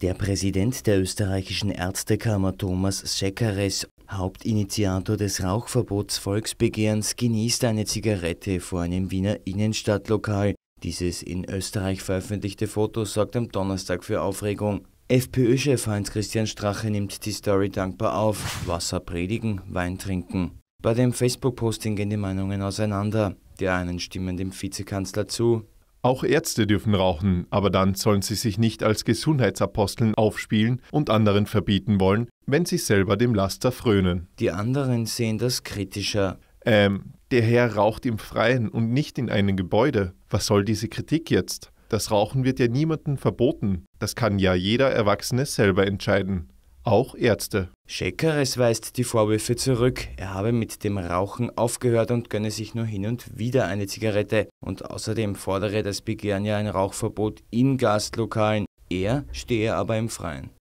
Der Präsident der österreichischen Ärztekammer Thomas Sekares, Hauptinitiator des Rauchverbots Volksbegehrens, genießt eine Zigarette vor einem Wiener Innenstadtlokal. Dieses in Österreich veröffentlichte Foto sorgt am Donnerstag für Aufregung. FPÖ-Chef Heinz-Christian Strache nimmt die Story dankbar auf. Wasser predigen, Wein trinken. Bei dem Facebook-Posting gehen die Meinungen auseinander. Die einen stimmen dem Vizekanzler zu, auch Ärzte dürfen rauchen, aber dann sollen sie sich nicht als Gesundheitsaposteln aufspielen und anderen verbieten wollen, wenn sie selber dem Laster frönen. Die anderen sehen das kritischer. Ähm, der Herr raucht im Freien und nicht in einem Gebäude. Was soll diese Kritik jetzt? Das Rauchen wird ja niemandem verboten. Das kann ja jeder Erwachsene selber entscheiden auch Ärzte. Schäkeres weist die Vorwürfe zurück, er habe mit dem Rauchen aufgehört und gönne sich nur hin und wieder eine Zigarette. Und außerdem fordere das Begehren ja ein Rauchverbot in Gastlokalen. Er stehe aber im Freien.